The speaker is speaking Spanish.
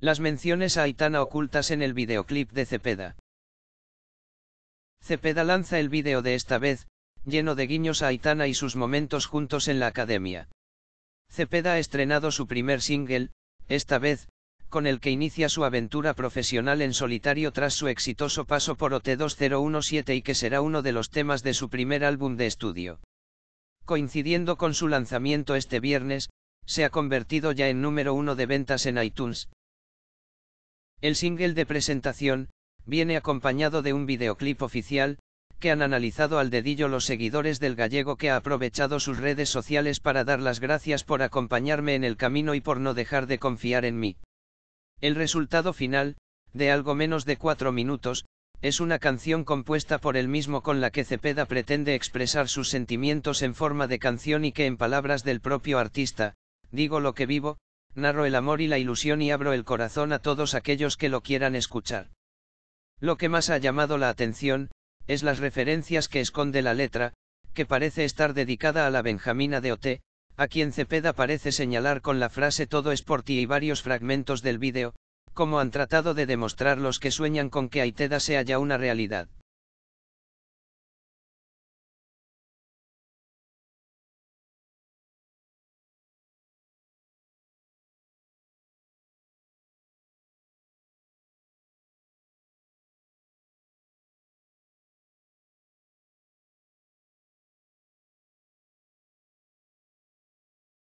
Las menciones a Aitana ocultas en el videoclip de Cepeda. Cepeda lanza el video de esta vez, lleno de guiños a Aitana y sus momentos juntos en la academia. Cepeda ha estrenado su primer single, esta vez, con el que inicia su aventura profesional en solitario tras su exitoso paso por OT2017 y que será uno de los temas de su primer álbum de estudio. Coincidiendo con su lanzamiento este viernes, se ha convertido ya en número uno de ventas en iTunes, el single de presentación, viene acompañado de un videoclip oficial, que han analizado al dedillo los seguidores del gallego que ha aprovechado sus redes sociales para dar las gracias por acompañarme en el camino y por no dejar de confiar en mí. El resultado final, de algo menos de cuatro minutos, es una canción compuesta por el mismo con la que Cepeda pretende expresar sus sentimientos en forma de canción y que en palabras del propio artista, digo lo que vivo, narro el amor y la ilusión y abro el corazón a todos aquellos que lo quieran escuchar. Lo que más ha llamado la atención, es las referencias que esconde la letra, que parece estar dedicada a la Benjamina de Ote, a quien Cepeda parece señalar con la frase todo es por ti y varios fragmentos del vídeo, como han tratado de demostrar los que sueñan con que Aiteda sea ya una realidad.